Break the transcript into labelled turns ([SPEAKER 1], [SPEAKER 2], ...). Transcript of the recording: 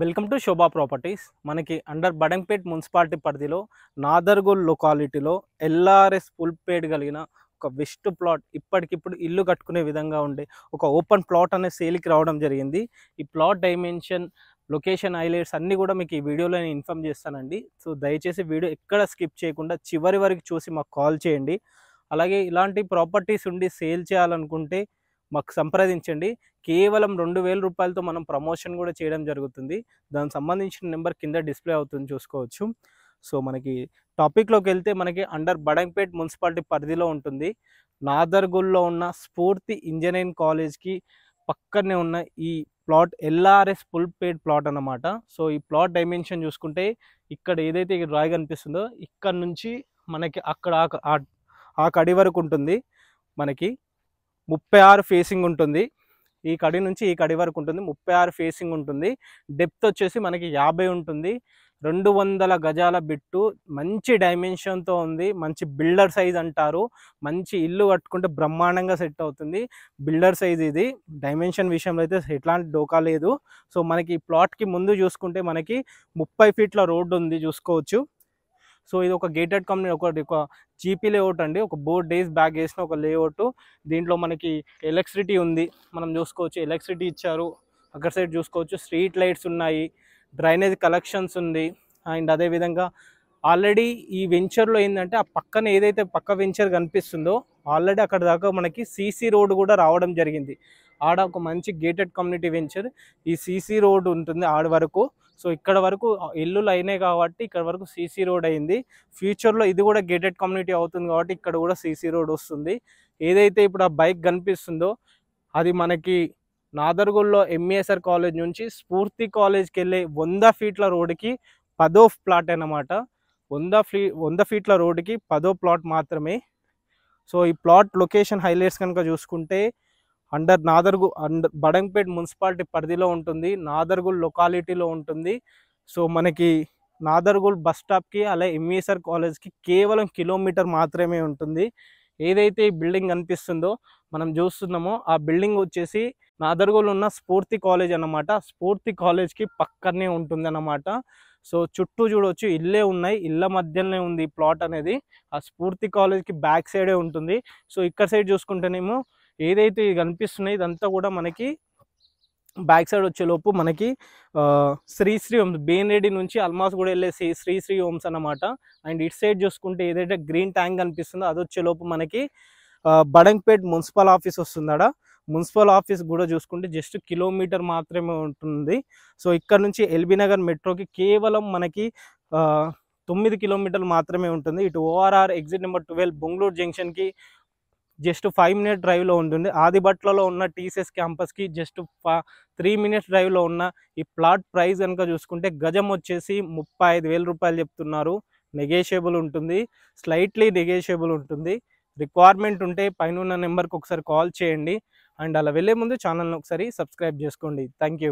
[SPEAKER 1] welcome to Sobha properties మనకి under Badangpet municipality పరిధిలో Nadergul లొకాలిటీలో LRS పుల్పేట్ కలిగిన ఒక వెస్ట్ ప్లాట్ ఇప్పటికిప్పుడు ఇల్లు కట్టుకునే విధంగా ఉండే ఒక ఓపెన్ ప్లాట్ అనే సేల్కి రావడం జరిగింది ఈ ప్లాట్ డైమెన్షన్ లొకేషన్ హైలైట్స్ అన్నీ కూడా మీకు ఈ వీడియోలో నేను ఇన్ఫామ్ చేస్తానండి సో దయచేసి వీడియో ఎక్కడ స్కిప్ చేయకుండా చివరి వరకు చూసి మాకు కాల్ చేయండి అలాగే ఇలాంటి ప్రాపర్టీస్ ఉండి సేల్ చేయాలనుకుంటే మాకు సంప్రదించండి కేవలం రెండు వేల రూపాయలతో మనం ప్రమోషన్ కూడా చేయడం జరుగుతుంది దానికి సంబంధించిన నెంబర్ కింద డిస్ప్లే అవుతుంది చూసుకోవచ్చు సో మనకి టాపిక్లోకి వెళ్తే మనకి అండర్ బడంపేట్ మున్సిపాలిటీ పరిధిలో ఉంటుంది నాదర్గుల్లో ఉన్న స్ఫూర్తి ఇంజనీరింగ్ కాలేజ్కి పక్కనే ఉన్న ఈ plot LRS full paid plot అనమాట సో ఈ ప్లాట్ డైమెన్షన్ చూసుకుంటే ఇక్కడ ఏదైతే రాయి కనిపిస్తుందో ఇక్కడ నుంచి మనకి అక్కడ ఆ కడి వరకు ఉంటుంది మనకి ముప్పై ఆరు ఫేసింగ్ ఉంటుంది ఈ కడి నుంచి ఈ కడి వరకు ఉంటుంది ముప్పై ఆరు ఫేసింగ్ ఉంటుంది డెప్త్ వచ్చేసి మనకి యాభై ఉంటుంది రెండు వందల గజాల బిట్టు మంచి డైమెన్షన్తో ఉంది మంచి బిల్డర్ సైజ్ అంటారు మంచి ఇల్లు కట్టుకుంటే బ్రహ్మాండంగా సెట్ అవుతుంది బిల్డర్ సైజ్ ఇది డైమెన్షన్ విషయంలో అయితే ఎట్లాంటి డోకా లేదు సో మనకి ప్లాట్కి ముందు చూసుకుంటే మనకి ముప్పై ఫీట్ల రోడ్డు ఉంది చూసుకోవచ్చు సో ఇది ఒక గేటెడ్ కంపెనీ ఒకటి ఒక చీపీ లేఅవుట్ అండి ఒక బోర్ డేస్ బ్యాగ్ వేసిన ఒక లేఅవుట్ దీంట్లో మనకి ఎలక్ట్రిసిటీ ఉంది మనం చూసుకోవచ్చు ఎలక్ట్రిసిటీ ఇచ్చారు అక్కడ సైడ్ చూసుకోవచ్చు స్ట్రీట్ లైట్స్ ఉన్నాయి డ్రైనేజ్ కలెక్షన్స్ ఉంది అండ్ అదేవిధంగా ఆల్రెడీ ఈ వెంచర్లో ఏంటంటే ఆ పక్కన ఏదైతే పక్క వెంచర్ కనిపిస్తుందో ఆల్రెడీ అక్కడ దాకా మనకి సీసీ రోడ్ కూడా రావడం జరిగింది ఆడ ఒక మంచి గేటెడ్ కమ్యూనిటీ వెంచర్ ఈ సీసీ రోడ్ ఉంటుంది ఆడ వరకు సో ఇక్కడ వరకు ఇల్లులు అయినాయి కాబట్టి ఇక్కడ వరకు సీసీ రోడ్ అయింది ఫ్యూచర్లో ఇది కూడా గేటెడ్ కమ్యూనిటీ అవుతుంది కాబట్టి ఇక్కడ కూడా సీసీ రోడ్ వస్తుంది ఏదైతే ఇప్పుడు ఆ బైక్ కనిపిస్తుందో అది మనకి నాదర్గూల్లో ఎంఈఎస్ఆర్ e కాలేజ్ నుంచి స్ఫూర్తి కాలేజ్కి వెళ్ళే వంద ఫీట్ల రోడ్డుకి పదో ప్లాట్ అనమాట వంద ఫీ వంద ఫీట్ల రోడ్డుకి పదో ప్లాట్ మాత్రమే సో ఈ ప్లాట్ లొకేషన్ హైలైట్స్ కనుక చూసుకుంటే under Nadergul under Badangpet municipality పరిధిలో ఉంటుంది నాదర్గుల్ లొకాలిటీలో ఉంటుంది సో మనకి నాదర్గుల్ బస్ స్టాప్కి అలాగే ఎంఈఎస్ఆర్ కాలేజ్కి కేవలం కిలోమీటర్ మాత్రమే ఉంటుంది ఏదైతే ఈ బిల్డింగ్ కనిపిస్తుందో మనం చూస్తున్నామో ఆ బిల్డింగ్ వచ్చేసి నాదర్గుల్ ఉన్న స్ఫూర్తి కాలేజ్ అన్నమాట స్ఫూర్తి కాలేజ్కి పక్కనే ఉంటుంది అన్నమాట సో చుట్టూ చూడవచ్చు ఇల్లే ఉన్నాయి ఇళ్ళ మధ్యలోనే ఉంది ప్లాట్ అనేది ఆ స్ఫూర్తి కాలేజ్కి బ్యాక్ సైడే ఉంటుంది సో ఇక్కడ సైడ్ చూసుకుంటేనేమో ఏదైతే ఇది కనిపిస్తున్నాయి ఇదంతా కూడా మనకి బ్యాక్ సైడ్ వచ్చేలోపు మనకి శ్రీశ్రీ హోమ్స్ రెడ్డి నుంచి అల్మాస్ కూడా వెళ్ళే శ్రీశ్రీ హోమ్స్ అన్నమాట అండ్ ఇటు సైడ్ చూసుకుంటే ఏదైతే గ్రీన్ ట్యాంక్ కనిపిస్తుందో అది వచ్చేలోపు మనకి బడంగ్పేట్ మున్సిపల్ ఆఫీస్ వస్తుందడా మున్సిపల్ ఆఫీస్ కూడా చూసుకుంటే జస్ట్ కిలోమీటర్ మాత్రమే ఉంటుంది సో ఇక్కడ నుంచి ఎల్బీ నగర్ మెట్రోకి కేవలం మనకి తొమ్మిది కిలోమీటర్లు మాత్రమే ఉంటుంది ఇటు ORR exit number twelve Bongloor జంక్షన్కి జస్ట్ ఫైవ్ మినిట్ డ్రైవ్లో ఉంటుంది ఆదిబట్లలో ఉన్న టీసీఎస్ క్యాంపస్కి జస్ట్ త్రీ మినిట్స్ డ్రైవ్లో ఉన్న ఈ ప్లాట్ ప్రైస్ కనుక చూసుకుంటే గజం వచ్చేసి ముప్పై రూపాయలు చెప్తున్నారు నెగేషియబుల్ ఉంటుంది స్లైట్లీ నెగేషియబుల్ ఉంటుంది రిక్వైర్మెంట్ ఉంటే పైన నెంబర్కి ఒకసారి కాల్ చేయండి అండ్ అలా వెళ్ళే ముందు ఛానల్ని ఒకసారి సబ్స్క్రైబ్ చేసుకోండి థ్యాంక్